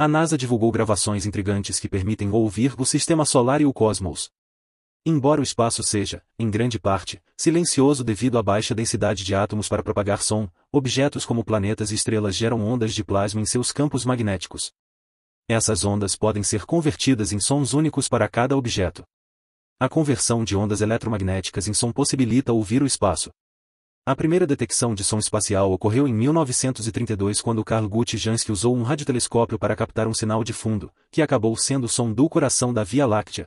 A NASA divulgou gravações intrigantes que permitem ouvir o sistema solar e o cosmos. Embora o espaço seja, em grande parte, silencioso devido à baixa densidade de átomos para propagar som, objetos como planetas e estrelas geram ondas de plasma em seus campos magnéticos. Essas ondas podem ser convertidas em sons únicos para cada objeto. A conversão de ondas eletromagnéticas em som possibilita ouvir o espaço. A primeira detecção de som espacial ocorreu em 1932 quando Carl Gutjansky usou um radiotelescópio para captar um sinal de fundo, que acabou sendo o som do coração da Via Láctea,